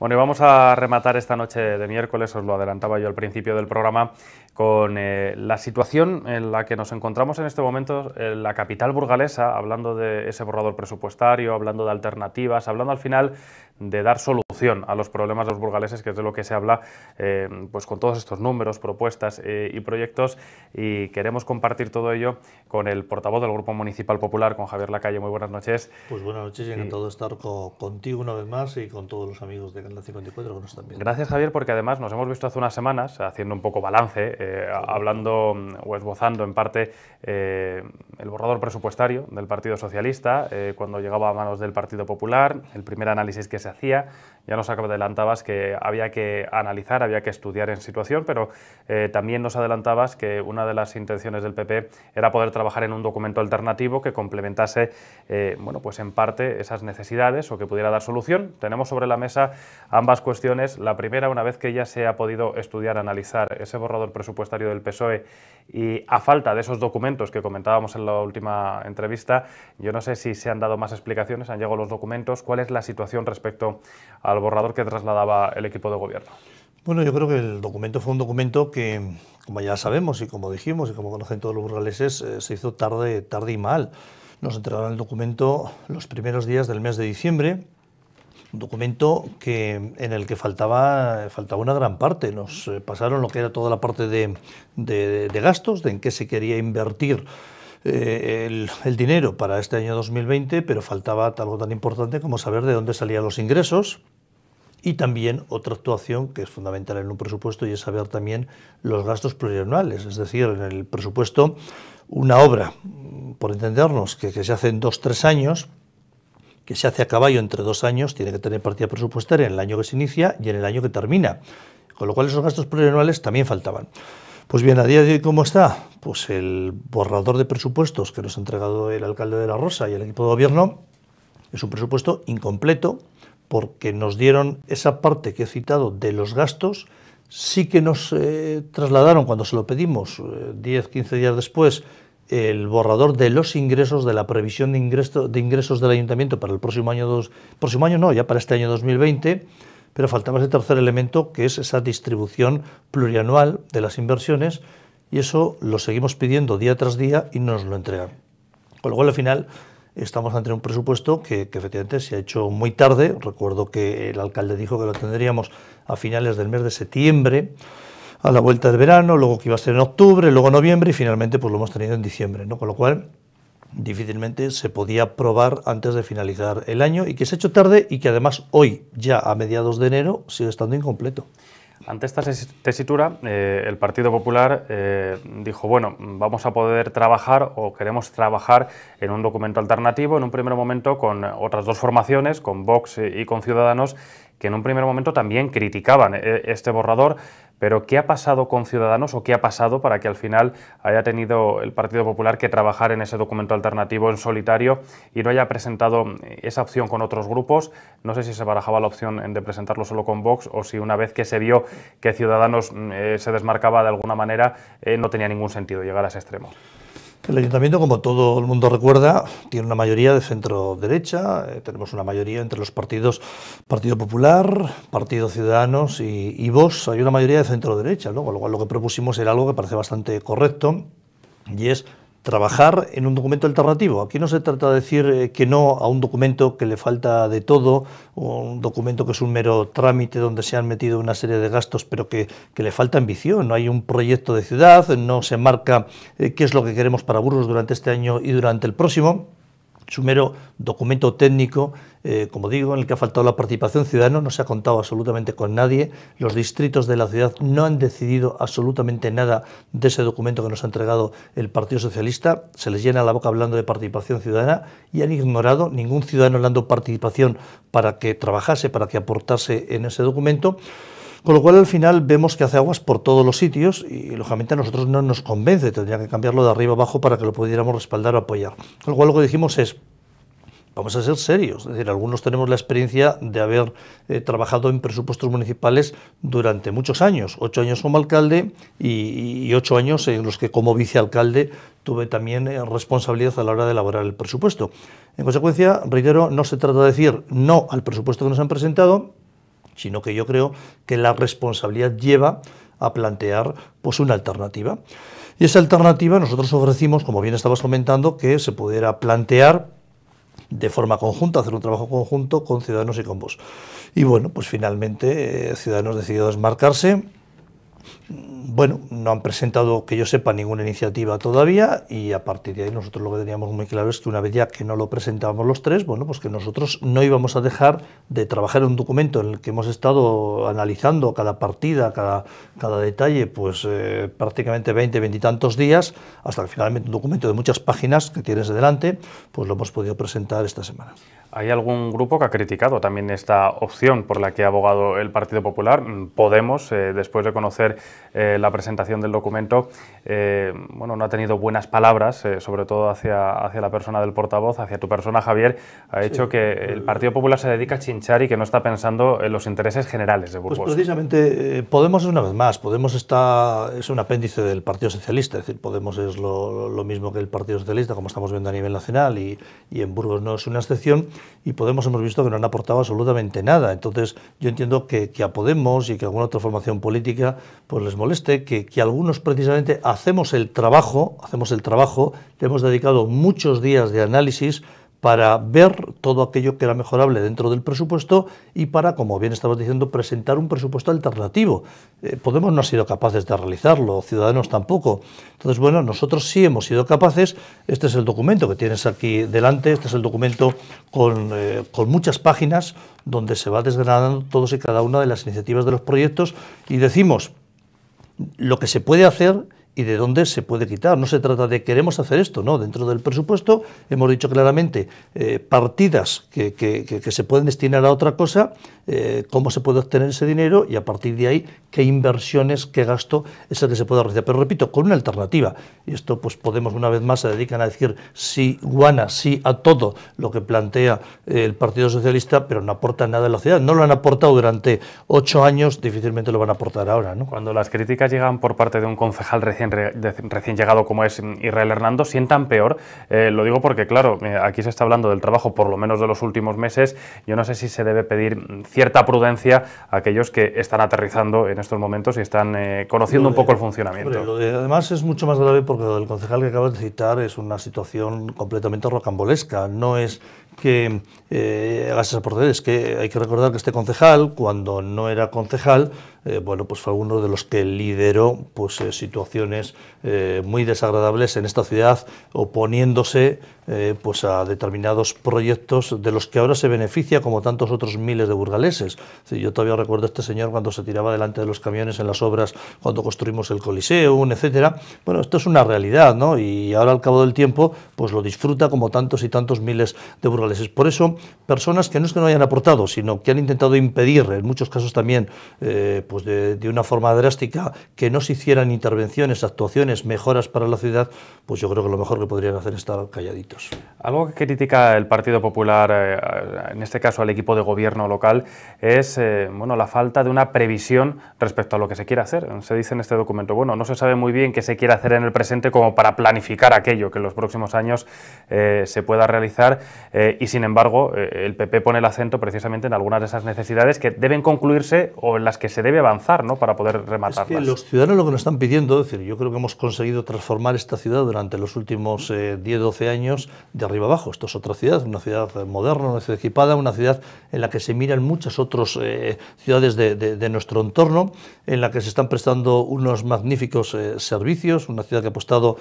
Bueno, y vamos a rematar esta noche de miércoles, os lo adelantaba yo al principio del programa, con eh, la situación en la que nos encontramos en este momento en eh, la capital burgalesa, hablando de ese borrador presupuestario, hablando de alternativas, hablando al final de dar solución a los problemas de los burgaleses, que es de lo que se habla eh, pues con todos estos números, propuestas y proyectos, y queremos compartir todo ello con el portavoz del Grupo Municipal Popular, con Javier Lacalle. Muy buenas noches. Pues buenas noches y encantado de estar contigo una vez más y con todos los amigos de Canal 54 que nos están Gracias Javier, porque además nos hemos visto hace unas semanas haciendo un poco balance eh, hablando mm, o esbozando en parte eh, el borrador presupuestario del Partido Socialista, eh, cuando llegaba a manos del Partido Popular, el primer análisis que se hacía, ya nos adelantabas que había que analizar, había que estudiar en situación, pero eh, también nos adelantabas que una de las intenciones del PP era poder trabajar en un documento alternativo que complementase, eh, bueno, pues en parte esas necesidades o que pudiera dar solución. Tenemos sobre la mesa ambas cuestiones. La primera, una vez que ya se ha podido estudiar, analizar ese borrador presupuestario del PSOE y a falta de esos documentos que comentábamos en la última entrevista, yo no sé si se han dado más explicaciones, han llegado los documentos, cuál es la situación respecto a al borrador que trasladaba el equipo de gobierno? Bueno, yo creo que el documento fue un documento que, como ya sabemos y como dijimos y como conocen todos los burgaleses, eh, se hizo tarde, tarde y mal. Nos entregaron el documento los primeros días del mes de diciembre, un documento que, en el que faltaba, faltaba una gran parte. Nos eh, pasaron lo que era toda la parte de, de, gastos, de en qué se quería invertir eh, el, el, dinero para este año 2020, pero faltaba algo tan importante como saber de dónde salían los ingresos y también otra actuación que es fundamental en un presupuesto y es saber también los gastos plurianuales, es decir, en el presupuesto una obra, por entendernos, que, se hace en dos, tres años, que se hace a caballo entre dos años, tiene que tener partida presupuestaria en el año que se inicia y en el año que termina. Con lo cual esos gastos plurianuales también faltaban. Pues bien, a día de hoy, ¿cómo está? Pues el borrador de presupuestos que nos ha entregado el alcalde de La Rosa y el equipo de gobierno es un presupuesto incompleto, porque nos dieron esa parte que he citado de los gastos, sí que nos eh, trasladaron cuando se lo pedimos, 10, eh, 15 días después, el borrador de los ingresos, de la previsión de, de ingresos del ayuntamiento para el próximo año, dos, próximo año no, ya para este año 2020, pero faltaba ese tercer elemento que es esa distribución plurianual de las inversiones y eso lo seguimos pidiendo día tras día y nos lo entregan. Con lo cual al final estamos ante un presupuesto que, efectivamente se ha hecho muy tarde. Recuerdo que el alcalde dijo que lo tendríamos a finales del mes de septiembre, a la vuelta del verano, luego que iba a ser en octubre, luego noviembre y finalmente pues lo hemos tenido en diciembre, ¿no? Con lo cual difícilmente se podía aprobar antes de finalizar el año y que se ha hecho tarde y que además hoy, ya a mediados de enero, sigue estando incompleto. Ante esta tesitura, eh, el Partido Popular eh, dijo, bueno, vamos a poder trabajar o queremos trabajar en un documento alternativo, en un primer momento con otras dos formaciones, con Vox y con Ciudadanos, que en un primer momento también criticaban eh, este borrador. Pero ¿qué ha pasado con Ciudadanos o qué ha pasado para que al final haya tenido el Partido Popular que trabajar en ese documento alternativo en solitario y no haya presentado eh, esa opción con otros grupos? No sé si se barajaba la opción de presentarlo solo con Vox o si una vez que se vio que Ciudadanos mm, eh, se desmarcaba de alguna manera eh, no tenía ningún sentido llegar a ese extremo el ayuntamiento, como todo el mundo recuerda, tiene una mayoría de centro derecha, eh, tenemos una mayoría entre los partidos Partido Popular, Partido Ciudadanos y, y hay una mayoría de centro derecha, con lo cual lo que propusimos era algo que parece bastante correcto y es trabajar en un documento alternativo. Aquí no se trata de decir eh, que no a un documento que le falta de todo, un documento que es un mero trámite donde se han metido una serie de gastos, pero que, le falta ambición. No hay un proyecto de ciudad, no se marca eh, qué es lo que queremos para Burgos durante este año y durante el próximo. Sumero mero documento técnico, eh, como digo, en el que ha faltado la participación ciudadana, no se ha contado absolutamente con nadie, los distritos de la ciudad no han decidido absolutamente nada de ese documento que nos ha entregado el Partido Socialista, se les llena la boca hablando de participación ciudadana y han ignorado, ningún ciudadano dando participación para que trabajase, para que aportase en ese documento. Con lo cual al final vemos que hace aguas por todos los sitios y lógicamente a nosotros no nos convence, tendría que cambiarlo de arriba abajo para que lo pudiéramos respaldar o apoyar. Con lo cual lo que dijimos es, vamos a ser serios. Es decir, algunos tenemos la experiencia de haber eh, trabajado en presupuestos municipales durante muchos años, ocho años como alcalde y, ocho años en los que como vicealcalde tuve también eh, responsabilidad a la hora de elaborar el presupuesto. En consecuencia, reitero, no se trata de decir no al presupuesto que nos han presentado, sino que yo creo que la responsabilidad lleva a plantear pues una alternativa. Y esa alternativa nosotros ofrecimos, como bien estabas comentando, que se pudiera plantear de forma conjunta, hacer un trabajo conjunto con Ciudadanos y con vos. Y bueno, pues finalmente eh, Ciudadanos decidió desmarcarse, bueno, no han presentado, que yo sepa, ninguna iniciativa todavía y a partir de ahí nosotros lo que teníamos muy claro es que una vez ya que no lo presentábamos los tres, bueno, pues que nosotros no íbamos a dejar de trabajar en un documento en el que hemos estado analizando cada partida, cada, detalle, pues eh, prácticamente 20, 20 y tantos días, hasta que finalmente un documento de muchas páginas que tienes delante, pues lo hemos podido presentar esta semana. Hay algún grupo que ha criticado también esta opción por la que ha abogado el Partido Popular. Podemos, eh, después de conocer eh, la presentación del documento, eh, bueno, no ha tenido buenas palabras, sobre todo hacia, hacia la persona del portavoz, hacia tu persona, Javier. Ha hecho que el Partido Popular se dedica a chinchar y que no está pensando en los intereses generales de pues Burgos. Pues precisamente Podemos es una vez más. Podemos está, es un apéndice del Partido Socialista. Es decir, Podemos es lo, mismo que el Partido Socialista, como estamos viendo a nivel nacional, y, y en Burgos no es una excepción y Podemos hemos visto que no han aportado absolutamente nada. Entonces yo entiendo que, a Podemos y que alguna otra formación política pues les moleste que, que, algunos precisamente hacemos el trabajo, hacemos el trabajo, hemos dedicado muchos días de análisis, para ver todo aquello que era mejorable dentro del presupuesto y para, como bien estabas diciendo, presentar un presupuesto alternativo. Eh, Podemos no ha sido capaces de realizarlo, Ciudadanos tampoco. Entonces, bueno, nosotros sí hemos sido capaces. Este es el documento que tienes aquí delante, este es el documento con, eh, con muchas páginas donde se va desgranando todos y cada una de las iniciativas de los proyectos y decimos, lo que se puede hacer y de dónde se puede quitar. No se trata de queremos hacer esto, no. Dentro del presupuesto hemos dicho claramente eh, partidas que, que, que, se pueden destinar a otra cosa, eh, cómo se puede obtener ese dinero y a partir de ahí qué inversiones, qué gasto es el que se puede realizar. Pero repito, con una alternativa. Y esto pues Podemos una vez más se dedican a decir sí guana, sí a todo lo que plantea el Partido Socialista, pero no aporta nada a la ciudad. No lo han aportado durante ocho años, difícilmente lo van a aportar ahora. ¿no? Cuando las críticas llegan por parte de un concejal recién recién, llegado como es Israel Hernando sientan peor? Eh, lo digo porque, claro, eh, aquí se está hablando del trabajo, por lo menos de los últimos meses. Yo no sé si se debe pedir cierta prudencia a aquellos que están aterrizando en estos momentos y están eh, conociendo un poco el funcionamiento. además es mucho más grave porque el concejal que acabas de citar es una situación completamente rocambolesca. No es que eh, hagas esas es que hay que recordar que este concejal, cuando no era concejal, eh, bueno, pues fue uno de los que lideró pues, eh, situaciones eh, muy desagradables en esta ciudad, oponiéndose pues a determinados proyectos de los que ahora se beneficia como tantos otros miles de burgaleses. yo todavía recuerdo a este señor cuando se tiraba delante de los camiones en las obras, cuando construimos el Coliseum, etcétera. Bueno, esto es una realidad, ¿no? Y ahora al cabo del tiempo, pues lo disfruta como tantos y tantos miles de burgaleses. Por eso, personas que no es que no hayan aportado, sino que han intentado impedir, en muchos casos también, pues de, una forma drástica, que no se hicieran intervenciones, actuaciones, mejoras para la ciudad, pues yo creo que lo mejor que podrían hacer es estar calladitos. Algo que critica el Partido Popular, eh, en este caso al equipo de gobierno local, es eh, bueno, la falta de una previsión respecto a lo que se quiere hacer. Se dice en este documento, bueno, no se sabe muy bien qué se quiere hacer en el presente como para planificar aquello que en los próximos años eh, se pueda realizar y sin embargo el PP pone el acento precisamente en algunas de esas necesidades que deben concluirse o en las que se debe avanzar ¿no? para poder rematarlas. los ciudadanos lo que nos están pidiendo, es decir, yo creo que hemos conseguido transformar esta ciudad durante los últimos 10-12 eh, años de arriba abajo. Esto es otra ciudad, una ciudad eh, moderna, una ciudad equipada, una ciudad en la que se miran muchas otras eh, ciudades de, nuestro entorno, en la que se están prestando unos magníficos servicios, una ciudad que ha apostado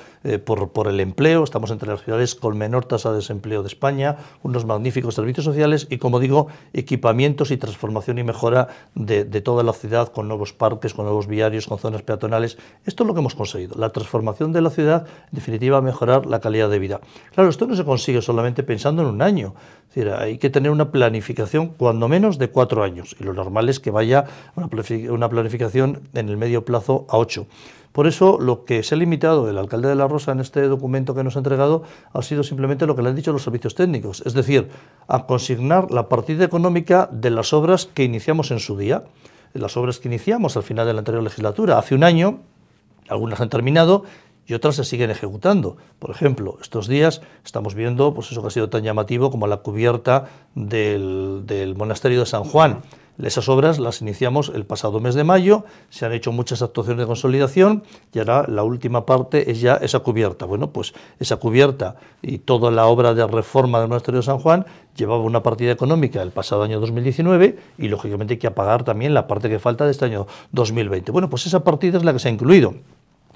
por, el empleo, estamos entre las ciudades con menor tasa de desempleo de España, unos magníficos servicios sociales y, como digo, equipamientos y transformación y mejora de toda la ciudad con nuevos parques, con nuevos viarios, con zonas peatonales. Esto es lo que hemos conseguido, la transformación de la ciudad, en definitiva, mejorar la calidad de vida. Claro, esto no se consigue solamente pensando en un año, decir, hay que tener una planificación cuando menos de cuatro años, y lo normal es que vaya una planificación en el medio plazo a ocho. Por eso lo que se ha limitado el alcalde de La Rosa en este documento que nos ha entregado ha sido simplemente lo que le han dicho los servicios técnicos, es decir, a consignar la partida económica de las obras que iniciamos en su día las obras que iniciamos al final de la anterior legislatura. Hace un año, algunas han terminado y otras se siguen ejecutando. Por ejemplo, estos días estamos viendo pues eso que ha sido tan llamativo como la cubierta del, del monasterio de San Juan. Esas obras las iniciamos el pasado mes de mayo, se han hecho muchas actuaciones de consolidación y ahora la última parte es ya esa cubierta. Bueno, pues esa cubierta y toda la obra de reforma del monasterio de San Juan llevaba una partida económica el pasado año 2019 y lógicamente hay que pagar también la parte que falta de este año 2020. Bueno, pues esa partida es la que se ha incluido.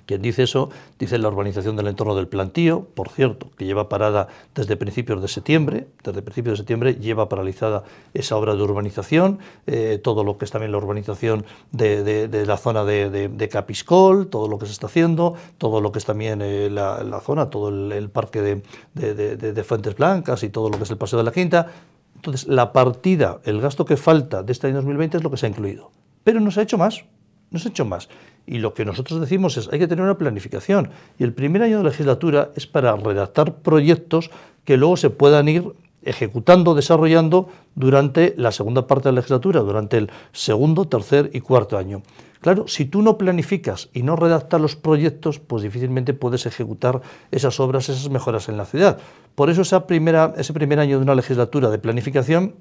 Quien dice eso dice la urbanización del entorno del plantío, por cierto, que lleva parada desde principios de septiembre, desde principios de septiembre lleva paralizada esa obra de urbanización, eh, todo lo que es también la urbanización de, la zona de, Capiscol, todo lo que se está haciendo, todo lo que es también eh, la, zona, todo el, el parque de Fuentes Blancas y todo lo que es el Paseo de la Quinta. Entonces, la partida, el gasto que falta de este año 2020 es lo que se ha incluido. Pero no se ha hecho más. No se ha hecho más. Y lo que nosotros decimos es, hay que tener una planificación. Y el primer año de legislatura es para redactar proyectos que luego se puedan ir ejecutando, desarrollando durante la segunda parte de la legislatura, durante el segundo, tercer y cuarto año. Claro, si tú no planificas y no redactas los proyectos, pues difícilmente puedes ejecutar esas obras, esas mejoras en la ciudad. Por eso esa primera, ese primer año de una legislatura de planificación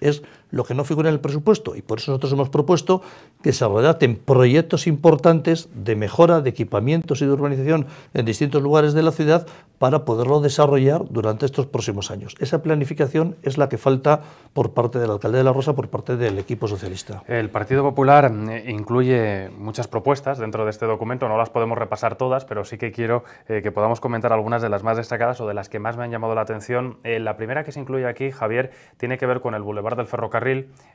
es lo que no figura en el presupuesto. Y por eso nosotros hemos propuesto que se redacten proyectos importantes de mejora de equipamientos y de urbanización en distintos lugares de la ciudad para poderlo desarrollar durante estos próximos años. Esa planificación es la que falta por parte del alcalde de La Rosa, por parte del equipo socialista. El Partido Popular eh, incluye muchas propuestas dentro de este documento, no las podemos repasar todas, pero sí que quiero eh, que podamos comentar algunas de las más destacadas o de las que más me han llamado la atención. Eh, la primera que se incluye aquí, Javier, tiene que ver con el Boulevard del Ferrocarril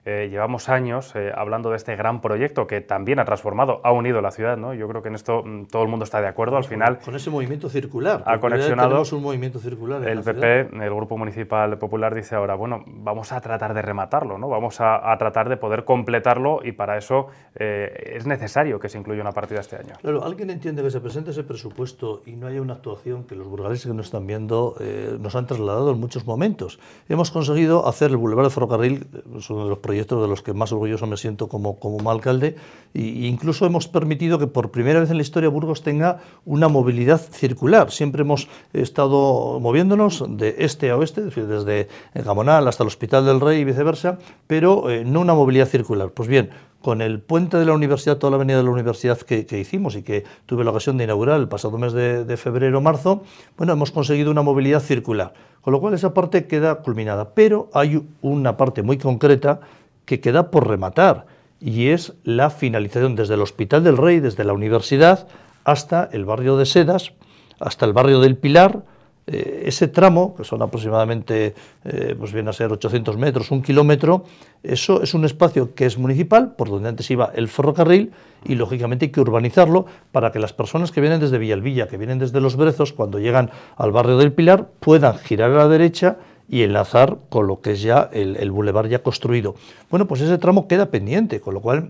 eh, llevamos años eh, hablando de este gran proyecto que también ha transformado, ha unido la ciudad, ¿no? Yo creo que en esto mm, todo el mundo está de acuerdo. Al final. Con ese movimiento circular. Ha conexionado. un movimiento circular. el PP, el Grupo Municipal Popular, dice ahora, bueno, vamos a tratar de rematarlo, ¿no? Vamos a, tratar de poder completarlo y para eso eh, es necesario que se incluya una partida este año. Claro, alguien entiende que se presente ese presupuesto y no haya una actuación que los burgaleses que nos están viendo nos han trasladado en muchos momentos. Hemos conseguido hacer el Boulevard de Ferrocarril es uno de los proyectos de los que más orgulloso me siento como, como alcalde, incluso hemos permitido que por primera vez en la historia Burgos tenga una movilidad circular. Siempre hemos estado moviéndonos de este a oeste, es decir, desde Gamonal hasta el Hospital del Rey y viceversa, pero eh, no una movilidad circular. Pues bien, con el puente de la universidad, toda la avenida de la universidad que, hicimos y que tuve la ocasión de inaugurar el pasado mes de, de febrero-marzo, bueno, hemos conseguido una movilidad circular, con lo cual esa parte queda culminada. Pero hay una parte muy concreta que queda por rematar y es la finalización desde el Hospital del Rey, desde la universidad, hasta el barrio de Sedas, hasta el barrio del Pilar, eh, ese tramo, que son aproximadamente, eh, pues viene a ser 800 metros, un kilómetro, eso es un espacio que es municipal, por donde antes iba el ferrocarril, y lógicamente hay que urbanizarlo para que las personas que vienen desde Villalvilla, que vienen desde Los Brezos, cuando llegan al barrio del Pilar, puedan girar a la derecha y enlazar con lo que es ya el, bulevar ya construido. Bueno, pues ese tramo queda pendiente, con lo cual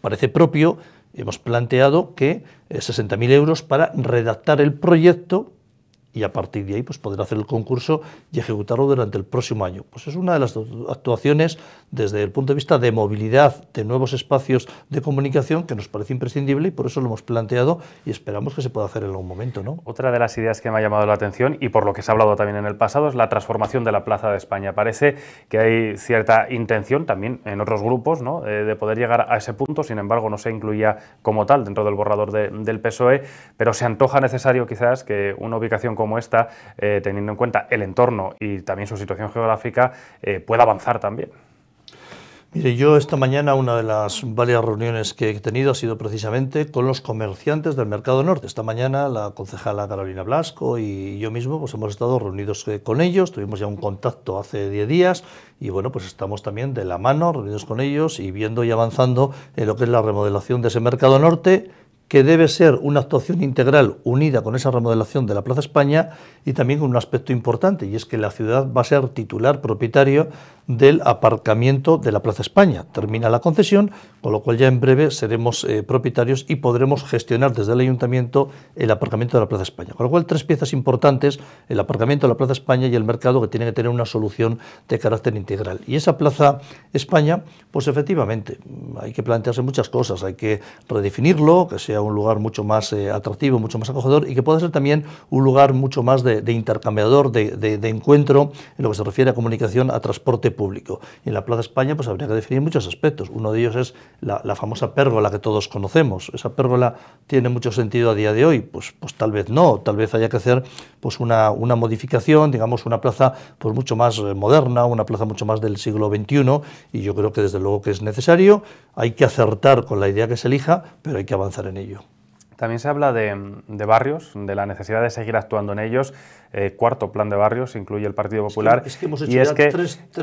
parece propio, hemos planteado que 60.000 eh, euros para redactar el proyecto y a partir de ahí pues poder hacer el concurso y ejecutarlo durante el próximo año. Pues es una de las actuaciones desde el punto de vista de movilidad, de nuevos espacios de comunicación que nos parece imprescindible y por eso lo hemos planteado y esperamos que se pueda hacer en algún momento. ¿no? Otra de las ideas que me ha llamado la atención y por lo que se ha hablado también en el pasado es la transformación de la Plaza de España. Parece que hay cierta intención también en otros grupos ¿no? Eh, de poder llegar a ese punto, sin embargo no se incluía como tal dentro del borrador del PSOE, pero se antoja necesario quizás que una ubicación como esta, eh, teniendo en cuenta el entorno y también su situación geográfica, eh, pueda avanzar también. Mire, yo esta mañana una de las varias reuniones que he tenido ha sido precisamente con los comerciantes del Mercado Norte. Esta mañana la concejala Carolina Blasco y yo mismo pues hemos estado reunidos eh, con ellos, tuvimos ya un contacto hace 10 días y bueno, pues estamos también de la mano reunidos con ellos y viendo y avanzando en lo que es la remodelación de ese Mercado Norte que debe ser una actuación integral unida con esa remodelación de la Plaza España y también con un aspecto importante, y es que la ciudad va a ser titular propietario del aparcamiento de la Plaza España. Termina la concesión, con lo cual ya en breve seremos eh, propietarios y podremos gestionar desde el ayuntamiento el aparcamiento de la Plaza España. Con lo cual, tres piezas importantes, el aparcamiento de la Plaza España y el mercado que tiene que tener una solución de carácter integral. Y esa Plaza España, pues efectivamente, hay que plantearse muchas cosas, hay que redefinirlo, que sea un lugar mucho más eh, atractivo, mucho más acogedor y que pueda ser también un lugar mucho más de, intercambiador, de, de encuentro en lo que se refiere a comunicación, a transporte público y en la Plaza España pues habría que definir muchos aspectos. Uno de ellos es la, famosa pérgola que todos conocemos. ¿Esa pérgola tiene mucho sentido a día de hoy? Pues, pues tal vez no, tal vez haya que hacer pues una, modificación, digamos una plaza pues mucho más eh, moderna, una plaza mucho más del siglo XXI y yo creo que desde luego que es necesario, hay que acertar con la idea que se elija, pero hay que avanzar en ello. También se habla de, de barrios, de la necesidad de seguir actuando en ellos. Eh, cuarto plan de barrios, incluye el Partido Popular. y es que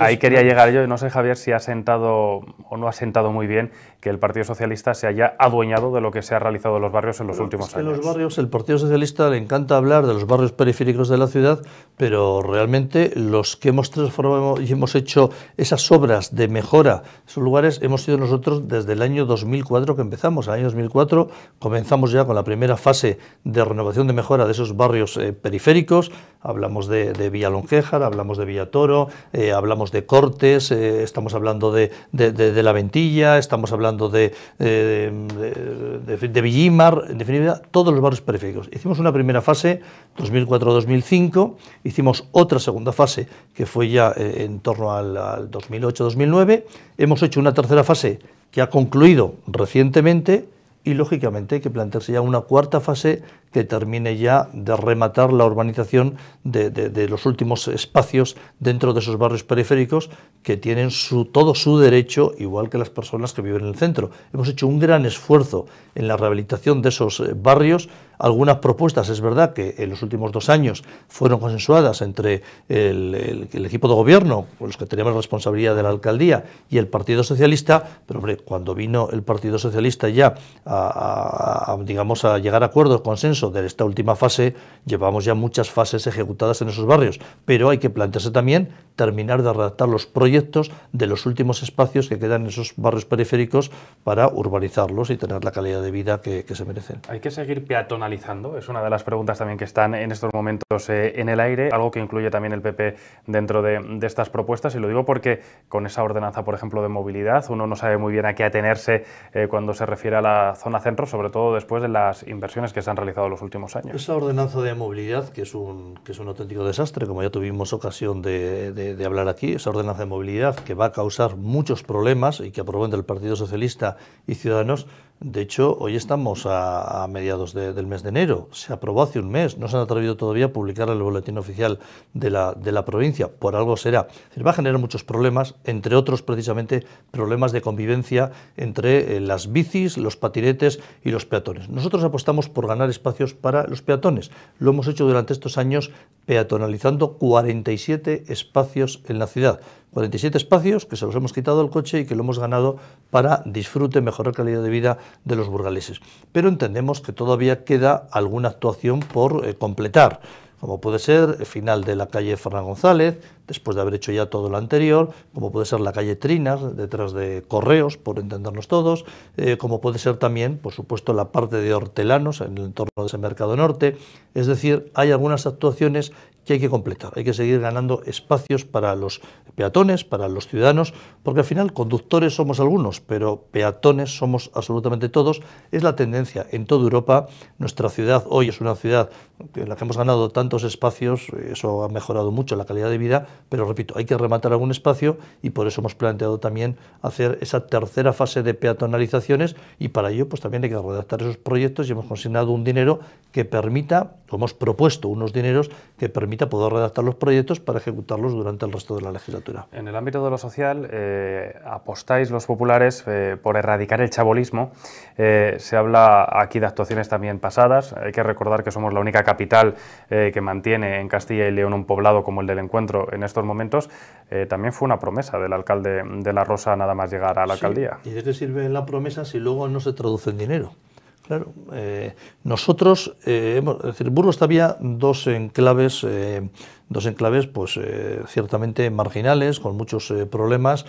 ahí quería llegar yo, y no sé, Javier, si ha sentado o no ha sentado muy bien que el Partido Socialista se haya adueñado de lo que se ha realizado en los barrios en los últimos años. En los barrios, el Partido Socialista le encanta hablar de los barrios periféricos de la ciudad, pero realmente los que hemos transformado y hemos hecho esas obras de mejora esos lugares hemos sido nosotros desde el año 2004 que empezamos. En el año 2004 comenzamos ya con la primera fase de renovación de mejora de esos barrios eh, periféricos hablamos de, Villa Lonquejar, hablamos de Villa Toro, eh, hablamos de Cortes, eh, estamos hablando de, La Ventilla, estamos hablando eh, de, de, Villimar, en definitiva, todos los barrios periféricos. Hicimos una primera fase, 2004-2005, hicimos otra segunda fase, que fue ya en torno al 2008-2009, hemos hecho una tercera fase que ha concluido recientemente, y lógicamente hay que plantearse ya una cuarta fase que termine ya de rematar la urbanización de, los últimos espacios dentro de esos barrios periféricos que tienen su, todo su derecho, igual que las personas que viven en el centro. Hemos hecho un gran esfuerzo en la rehabilitación de esos eh, barrios algunas propuestas, es verdad que en los últimos dos años fueron consensuadas entre el, equipo de gobierno, con los que tenemos responsabilidad de la alcaldía, y el Partido Socialista, pero hombre, cuando vino el Partido Socialista ya a, digamos, a llegar a acuerdos, consenso de esta última fase, llevamos ya muchas fases ejecutadas en esos barrios, pero hay que plantearse también terminar de redactar los proyectos de los últimos espacios que quedan en esos barrios periféricos para urbanizarlos y tener la calidad de vida que, que se merecen. Hay que seguir peatonal es una de las preguntas también que están en estos momentos eh, en el aire, algo que incluye también el PP dentro de, estas propuestas. Y lo digo porque con esa ordenanza, por ejemplo, de movilidad, uno no sabe muy bien a qué atenerse eh, cuando se refiere a la zona centro, sobre todo después de las inversiones que se han realizado en los últimos años. Esa ordenanza de movilidad, que es un, auténtico desastre, como ya tuvimos ocasión de, hablar aquí, esa ordenanza de movilidad que va a causar muchos problemas y que aprovecha el Partido Socialista y Ciudadanos, de hecho, hoy estamos a, mediados del mes de enero. Se aprobó hace un mes. No se han atrevido todavía a publicar el boletín oficial de la, de la provincia. Por algo será. va a generar muchos problemas, entre otros precisamente problemas de convivencia entre eh, las bicis, los patinetes y los peatones. Nosotros apostamos por ganar espacios para los peatones. Lo hemos hecho durante estos años peatonalizando 47 espacios en la ciudad. 47 espacios que se los hemos quitado al coche y que lo hemos ganado para disfrute, mejorar calidad de vida de los burgaleses. Pero entendemos que todavía queda alguna actuación por eh, completar como puede ser el final de la calle Fernán González, después de haber hecho ya todo lo anterior, como puede ser la calle Trinas, detrás de Correos, por entendernos todos, eh, como puede ser también, por supuesto, la parte de hortelanos en el entorno de ese mercado norte. Es decir, hay algunas actuaciones que hay que completar. Hay que seguir ganando espacios para los peatones, para los ciudadanos, porque al final conductores somos algunos, pero peatones somos absolutamente todos. Es la tendencia en toda Europa. Nuestra ciudad hoy es una ciudad en la que hemos ganado tantos espacios, eso ha mejorado mucho la calidad de vida, pero repito, hay que rematar algún espacio y por eso hemos planteado también hacer esa tercera fase de peatonalizaciones y para ello pues también hay que redactar esos proyectos y hemos consignado un dinero que permita, o hemos propuesto unos dineros que permitan poder redactar los proyectos para ejecutarlos durante el resto de la legislatura. En el ámbito de lo social, eh, apostáis los populares eh, por erradicar el chabolismo. Eh, se habla aquí de actuaciones también pasadas. Hay que recordar que somos la única capital que mantiene en Castilla y León un poblado como el del encuentro en estos momentos. también fue una promesa del alcalde de La Rosa nada más llegar a la alcaldía. ¿Y de qué sirve la promesa si luego no se traduce en dinero? Claro, eh, nosotros, eh, es decir, Burgos había dos enclaves, eh, dos enclaves, pues ciertamente marginales, con muchos problemas,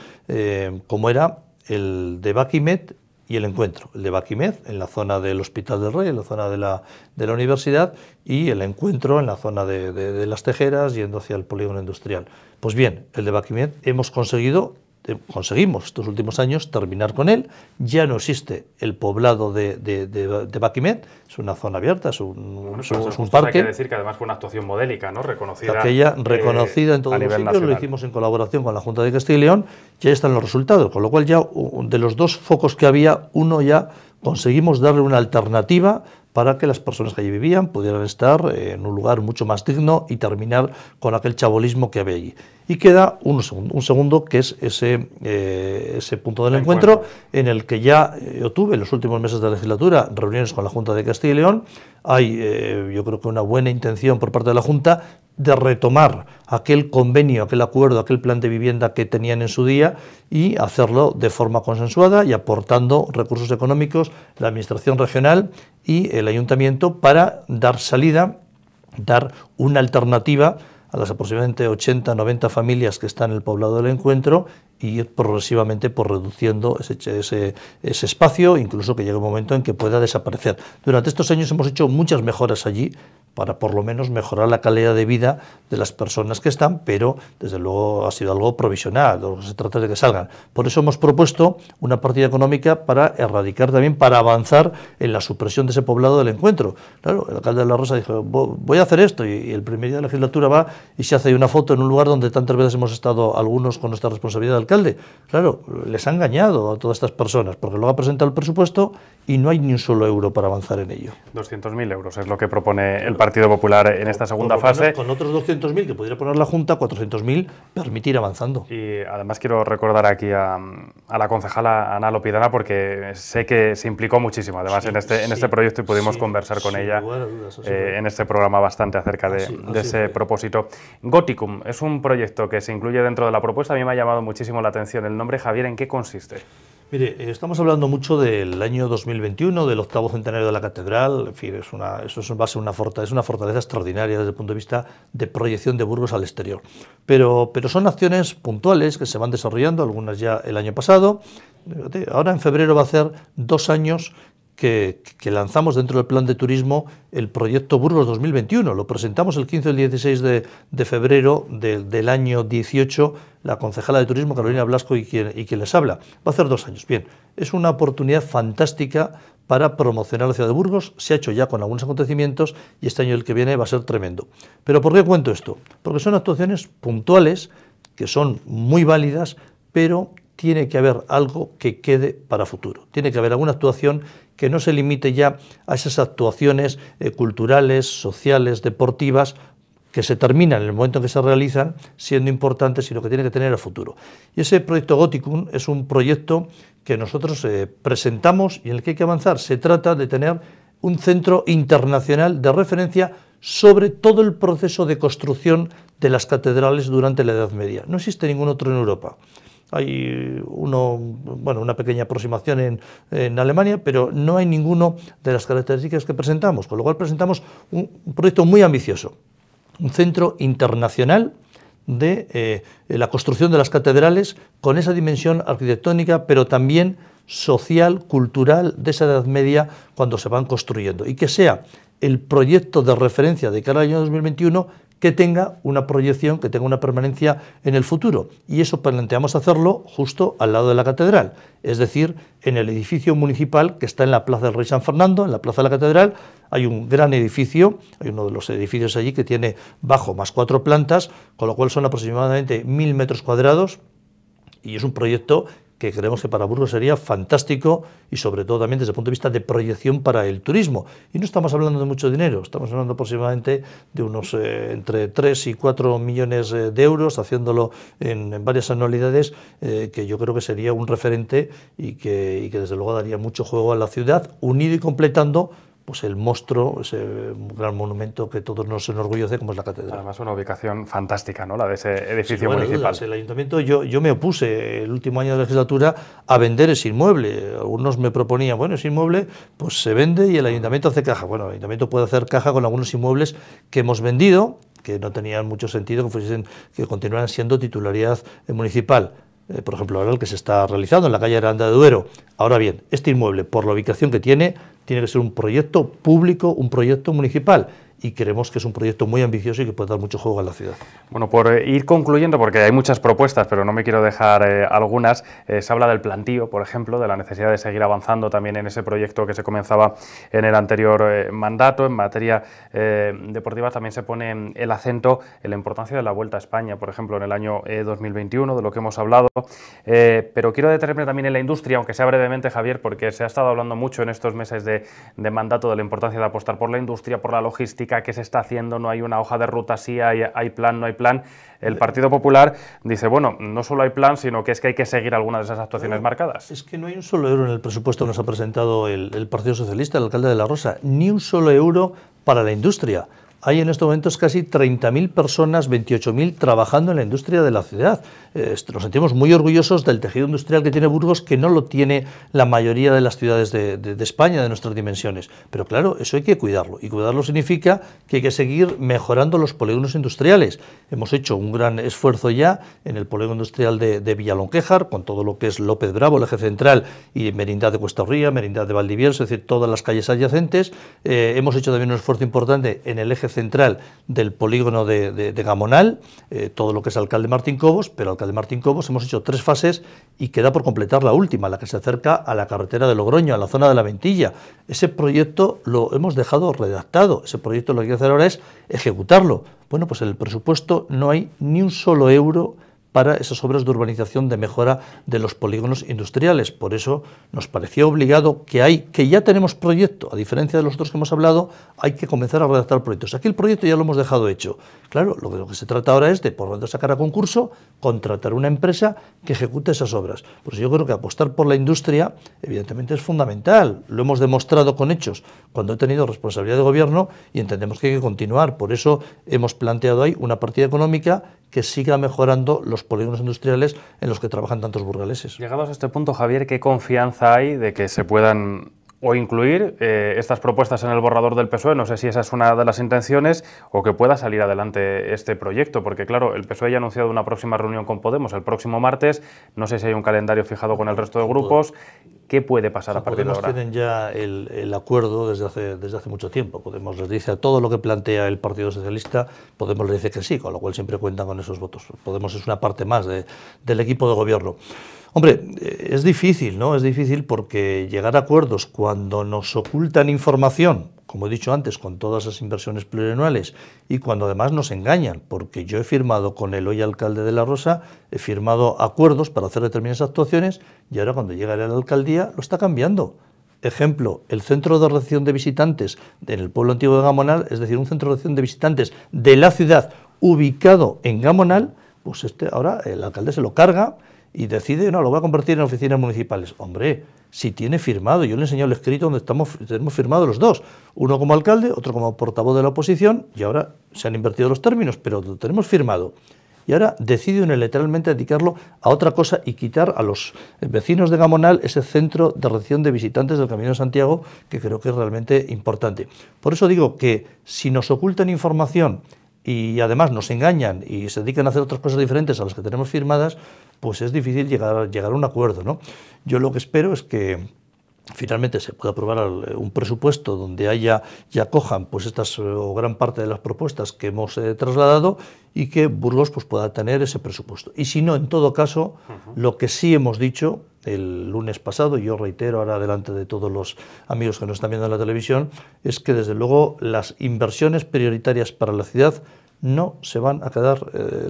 como era el de Baquimet y el encuentro. El de Baquimet en la zona del Hospital del Rey, en la zona de la, de la universidad, y el encuentro en la zona de, las Tejeras, yendo hacia el polígono industrial. Pues bien, el de Baquimet hemos conseguido eh, conseguimos estos últimos años terminar con él. Ya no existe el poblado de, de, es una zona abierta, es un, es, un parque. Hay que decir que además fue una actuación modélica, ¿no? Reconocida. Aquella eh, reconocida en todos los sitios, lo hicimos en colaboración con la Junta de Castilla y León, ya están los resultados, con lo cual ya de los dos focos que había, uno ya conseguimos darle una alternativa para que las personas que allí vivían pudieran estar eh, en un lugar mucho más digno y terminar con aquel chabolismo que había allí. Y queda un, segundo, que es ese, eh, ese punto del encuentro, en el que ya eh, yo tuve en los últimos meses de legislatura reuniones con la Junta de Castilla y León. Hay, yo creo que una buena intención por parte de la Junta de retomar aquel convenio, aquel acuerdo, aquel plan de vivienda que tenían en su día y hacerlo de forma consensuada y aportando recursos económicos la Administración regional y el ayuntamiento para dar salida, dar una alternativa a las aproximadamente 80, 90 familias que están en el poblado del encuentro y ir progresivamente por pues, reduciendo ese, ese, ese, espacio, incluso que llegue un momento en que pueda desaparecer. Durante estos años hemos hecho muchas mejoras allí, para por lo menos mejorar la calidad de vida de las personas que están, pero desde luego ha sido algo provisional, se trata de que salgan. Por eso hemos propuesto una partida económica para erradicar también, para avanzar en la supresión de ese poblado del encuentro. Claro, el alcalde de La Rosa dijo, voy a hacer esto, y el primer día de la legislatura va y se hace una foto en un lugar donde tantas veces hemos estado algunos con nuestra responsabilidad de alcalde. Claro, les ha engañado a todas estas personas, porque luego ha presentado el presupuesto y no hay ni un solo euro para avanzar en ello. 200.000 euros es lo que propone el Partido Popular en esta segunda fase. Con otros 200.000 que pudiera poner la Junta, 400.000 permitir avanzando. Y además quiero recordar aquí a, la concejala Ana Lopidana porque sé que se implicó muchísimo además en, este, en este proyecto y pudimos conversar con ella eh, en este programa bastante acerca de, ese propósito. Goticum es un proyecto que se incluye dentro de la propuesta. A mí me ha llamado muchísimo la atención el nombre. Javier, ¿en qué consiste? Mire, eh, estamos hablando mucho del año 2021, del octavo centenario de la catedral, en fin, es una, eso es, va una fortaleza, una fortaleza extraordinaria desde el punto de vista de proyección de Burgos al exterior. Pero, pero son acciones puntuales que se van desarrollando, algunas ya el año pasado. Ahora en febrero va a ser dos años que, lanzamos dentro del plan de turismo el proyecto Burgos 2021. Lo presentamos el 15 y el 16 de, febrero del año 18 la concejala de turismo Carolina Blasco y quien, y quien les habla. Va a hacer dos años. Bien, es una oportunidad fantástica para promocionar la ciudad de Burgos. Se ha hecho ya con algunos acontecimientos y este año el que viene va a ser tremendo. Pero ¿por qué cuento esto? Porque son actuaciones puntuales que son muy válidas, pero tiene que haber algo que quede para futuro. Tiene que haber alguna actuación que no se limite ya a esas actuaciones eh, culturales, sociales, deportivas, que se terminan en el momento en que se realizan, siendo importantes, sino que tiene que tener a futuro. Y ese proyecto Goticum es un proyecto que nosotros eh, presentamos y en el que hay que avanzar. Se trata de tener un centro internacional de referencia sobre todo el proceso de construcción de las catedrales durante la Edad Media. No existe ningún otro en Europa. Hay uno, bueno, una pequeña aproximación en, Alemania, pero no hay ninguno de las características que presentamos, con lo cual presentamos un, proyecto muy ambicioso, un centro internacional de eh, la construcción de las catedrales con esa dimensión arquitectónica, pero también social, cultural de esa Edad Media cuando se van construyendo y que sea el proyecto de referencia de cara al año 2021 que tenga una proyección, que tenga una permanencia en el futuro. Y eso planteamos hacerlo justo al lado de la catedral, es decir, en el edificio municipal que está en la Plaza del Rey San Fernando, en la Plaza de la Catedral, hay un gran edificio, hay uno de los edificios allí que tiene bajo más cuatro plantas, con lo cual son aproximadamente mil metros cuadrados, y es un proyecto que creemos que para Burgos sería fantástico y sobre todo también desde el punto de vista de proyección para el turismo. Y no estamos hablando de mucho dinero, estamos hablando aproximadamente de unos eh, entre 3 y 4 millones eh, de euros, haciéndolo en, varias anualidades, eh, que yo creo que sería un referente y que, y que desde luego daría mucho juego a la ciudad, unido y completando pues el monstruo, ese gran monumento que todos nos enorgullece como es la catedral. Además una ubicación fantástica, ¿no? La de ese edificio bueno, municipal. el ayuntamiento, yo, yo me opuse el último año de legislatura a vender ese inmueble. Algunos me proponían, bueno, ese inmueble pues se vende y el ayuntamiento hace caja. Bueno, el ayuntamiento puede hacer caja con algunos inmuebles que hemos vendido, que no tenían mucho sentido que, fuesen, que continuaran siendo titularidad municipal eh, por ejemplo, ahora el que se está realizando en la calle Aranda de Duero. Ahora bien, este inmueble, por la ubicación que tiene, tiene que ser un proyecto público, un proyecto municipal y creemos que es un proyecto muy ambicioso y que puede dar mucho juego a la ciudad. Bueno, por eh, ir concluyendo, porque hay muchas propuestas, pero no me quiero dejar eh, algunas, eh, se habla del plantío, por ejemplo, de la necesidad de seguir avanzando también en ese proyecto que se comenzaba en el anterior mandato. En materia deportiva también se pone el acento en la importancia de la Vuelta a España, por ejemplo, en el año 2021, de lo que hemos hablado. pero quiero detenerme también en la industria, aunque sea brevemente, Javier, porque se ha estado hablando mucho en estos meses de de, mandato de la importancia de apostar por la industria, por la logística, que se está haciendo, no hay una hoja de ruta, sí hay, plan, no hay plan. El eh, Partido Popular dice, bueno, no solo hay plan, sino que es que hay que seguir algunas de esas actuaciones eh, marcadas. Es que no hay un solo euro en el presupuesto que nos ha presentado el Partido Socialista, el alcalde de La Rosa, ni un solo euro para la industria. Hay en estos momentos casi 30.000 personas, 28.000 trabajando en la industria de la ciudad. nos sentimos muy orgullosos del tejido industrial que tiene Burgos, que no lo tiene la mayoría de las ciudades de, España, de nuestras dimensiones. Pero claro, eso hay que cuidarlo. Y cuidarlo significa que hay que seguir mejorando los polígonos industriales. Hemos hecho un gran esfuerzo ya en el polígono industrial de, Villalonquejar, con todo lo que es López Bravo, el eje central, y Merindad de Cuesta Ría, Merindad de Valdivier es decir, todas las calles adyacentes. Eh, hemos hecho también un esfuerzo importante en el eje central del polígono de, Gamonal, eh, todo lo que es alcalde Martín Cobos, pero alcalde Martín Cobos hemos hecho tres fases y queda por completar la última, la que se acerca a la carretera de Logroño, a la zona de la Ventilla. Ese proyecto lo hemos dejado redactado, ese proyecto lo que hay que hacer ahora es ejecutarlo. Bueno, pues en el presupuesto no hay ni un solo euro para esas obras de urbanización de mejora de los polígonos industriales. Por eso nos parecía obligado que hay, que ya tenemos proyecto, a diferencia de los otros que hemos hablado, hay que comenzar a redactar proyectos. Aquí el proyecto ya lo hemos dejado hecho. Claro, lo que, que se trata ahora es de, por lo sacar a concurso, contratar una empresa que ejecute esas obras. pues yo creo que apostar por la industria, evidentemente, es fundamental. Lo hemos demostrado con hechos cuando he tenido responsabilidad de gobierno y entendemos que hay que continuar. Por eso hemos planteado ahí una partida económica que siga mejorando los polígonos industriales en los que trabajan tantos burgaleses. Llegados a este punto, Javier, ¿qué confianza hay de que se puedan o incluir eh, estas propuestas en el borrador del PSOE, no sé si esa es una de las intenciones, o que pueda salir adelante este proyecto, porque claro, el PSOE ya ha anunciado una próxima reunión con Podemos el próximo martes, no sé si hay un calendario fijado con el resto de grupos, ¿Qué puede pasar a partir de ahora? tienen ya el, acuerdo desde hace, desde hace mucho tiempo. Podemos les dice a todo lo que plantea el Partido Socialista, Podemos les dice que sí, con lo cual siempre cuentan con esos votos. Podemos es una parte más del equipo de gobierno. Hombre, eh, es difícil, ¿no? Es difícil porque llegar a acuerdos cuando nos ocultan información como he dicho antes, con todas las inversiones plurianuales y cuando además nos engañan, porque yo he firmado con el hoy alcalde de La Rosa, he firmado acuerdos para hacer determinadas actuaciones y ahora cuando llega la alcaldía lo está cambiando. Ejemplo, el centro de recepción de visitantes en el pueblo antiguo de Gamonal, es decir, un centro de recepción de visitantes de la ciudad ubicado en Gamonal, pues este ahora el alcalde se lo carga y decide, no, lo voy a convertir en oficinas municipales. Hombre, si tiene firmado, yo le he enseñado el escrito donde estamos, tenemos firmado los dos, uno como alcalde, otro como portavoz de la oposición, y ahora se han invertido los términos, pero lo tenemos firmado. Y ahora decide unilateralmente dedicarlo a otra cosa y quitar a los vecinos de Gamonal ese centro de recepción de visitantes del Camino de Santiago, que creo que es realmente importante. Por eso digo que si nos ocultan información y además nos engañan y se dedican a hacer otras cosas diferentes a las que tenemos firmadas, pues es difícil llegar, llegar a un acuerdo. ¿no? Yo lo que espero es que finalmente se pueda aprobar eh, un presupuesto donde haya y acojan pues estas eh, o gran parte de las propuestas que hemos eh, trasladado y que Burgos pues, pueda tener ese presupuesto. Y si no, en todo caso, lo que sí hemos dicho el lunes pasado, y yo reitero ahora delante de todos los amigos que nos están viendo en la televisión, es que desde luego las inversiones prioritarias para la ciudad no se van a quedar,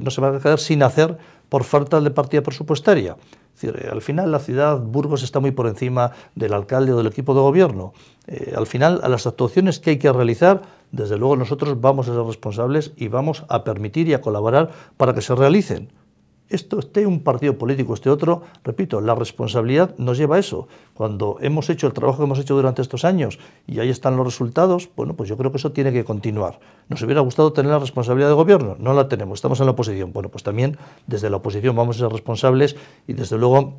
no se van a quedar sin hacer por falta de partida presupuestaria. Eh, al final la ciudad, Burgos, está muy por encima del alcalde o del equipo de gobierno. Eh, al final, a las actuaciones que hay que realizar, desde luego nosotros vamos a ser responsables y vamos a permitir y a colaborar para que se realicen. Esto esté un partido político, este otro, repito, la responsabilidad nos lleva a eso. Cuando hemos hecho el trabajo que hemos hecho durante estos años y ahí están los resultados, bueno, pues yo creo que eso tiene que continuar. Nos hubiera gustado tener la responsabilidad de gobierno, no la tenemos, estamos en la oposición. Bueno, pues también desde la oposición vamos a ser responsables y desde luego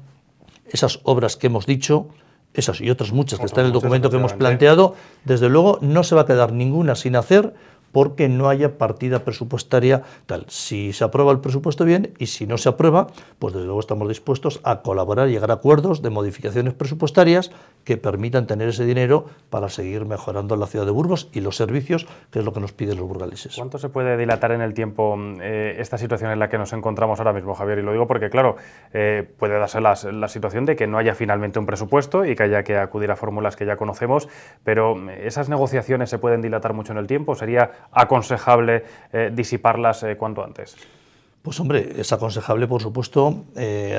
esas obras que hemos dicho, esas y otras muchas que están en el documento que hemos planteado, desde luego no se va a quedar ninguna sin hacer porque no haya partida presupuestaria tal. Si se aprueba el presupuesto bien y si no se aprueba, pues desde luego estamos dispuestos a colaborar y llegar a acuerdos de modificaciones presupuestarias que permitan tener ese dinero para seguir mejorando la ciudad de Burgos y los servicios, que es lo que nos piden los burgaleses. ¿Cuánto se puede dilatar en el tiempo eh, esta situación en la que nos encontramos ahora mismo, Javier? Y lo digo porque, claro, eh, puede darse la, situación de que no haya finalmente un presupuesto y haya que acudir a fórmulas que ya conocemos, pero eh, esas negociaciones se pueden dilatar mucho en el tiempo. ¿Sería aconsejable eh, disiparlas eh, cuanto antes? Pues hombre, es aconsejable, por supuesto,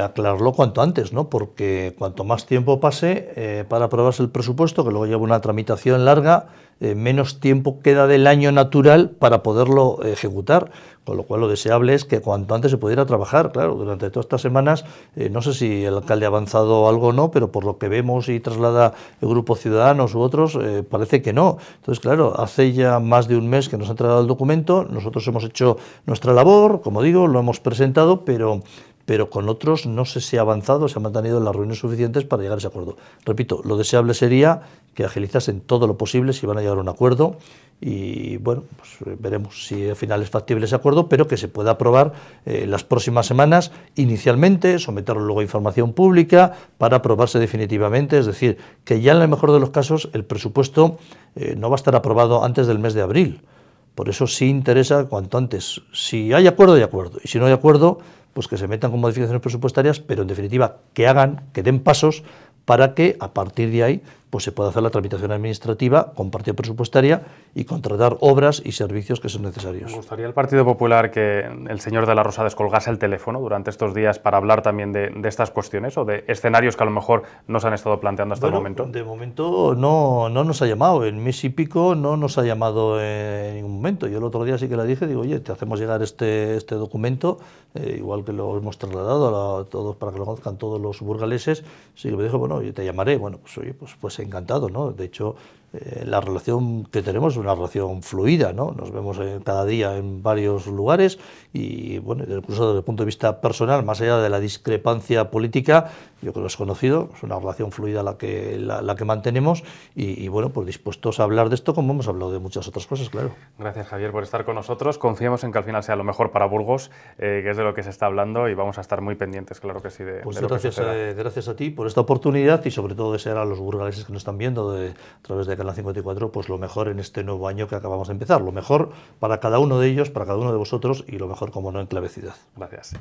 aclararlo cuanto antes, ¿no? Porque cuanto más tiempo pase para aprobarse el presupuesto, que luego lleva una tramitación larga, eh, menos tiempo queda del año natural para poderlo ejecutar, con lo cual lo deseable es que cuanto antes se pudiera trabajar. Claro, durante todas estas semanas, eh, no sé si el alcalde ha avanzado algo o no, pero por lo que vemos y traslada el Grupo Ciudadanos u otros, eh, parece que no. Entonces, claro, hace ya más de un mes que nos ha entregado el documento, nosotros hemos hecho nuestra labor, como digo, lo hemos presentado, pero pero con otros no sé si ha avanzado, se han mantenido las reuniones suficientes para llegar a ese acuerdo. Repito, lo deseable sería que agilizasen todo lo posible si van a llegar a un acuerdo y bueno, pues eh, veremos si al final es factible ese acuerdo, pero que se pueda aprobar eh, las próximas semanas inicialmente, someterlo luego a información pública para aprobarse definitivamente, es decir, que ya en el mejor de los casos el presupuesto eh, no va a estar aprobado antes del mes de abril. Por eso sí interesa cuanto antes. Si hay acuerdo, hay acuerdo. Y si no hay acuerdo, pues que se metan con modificaciones presupuestarias, pero en definitiva que hagan, que den pasos para que a partir de ahí pues se puede hacer la tramitación administrativa, con partida presupuestaria y contratar obras y servicios que son necesarios. Me gustaría el Partido Popular que el señor de la Rosa descolgase el teléfono durante estos días para hablar también de, estas cuestiones o de escenarios que a lo mejor no se han estado planteando hasta el momento. De momento no, no nos ha llamado, en mes y pico no nos ha llamado en ningún momento. Yo el otro día sí que le dije, digo, oye, te hacemos llegar este, este documento, eh, igual que lo hemos trasladado a, todos para que lo conozcan todos los burgaleses. Sí que me dijo, bueno, yo te llamaré, bueno, pues oye, pues, pues encantado, ¿no? De hecho, eh, la relación que tenemos es una relación fluida, ¿no? Nos vemos eh, cada día en varios lugares y, bueno, incluso desde el punto de vista personal, más allá de la discrepancia política, yo creo que es conocido, es una relación fluida la que, la, que mantenemos y, bueno, pues dispuestos a hablar de esto como hemos hablado de muchas otras cosas, claro. Gracias, Javier, por estar con nosotros. Confiamos en que al final sea lo mejor para Burgos, eh, que es de lo que se está hablando y vamos a estar muy pendientes, claro que sí, de, pues de gracias, gracias a ti por esta oportunidad y sobre todo desear a los burgaleses que nos están viendo de, a través de la 54, pues lo mejor en este nuevo año que acabamos de empezar, lo mejor para cada uno de ellos, para cada uno de vosotros y lo mejor, como no, en clavecidad. Gracias.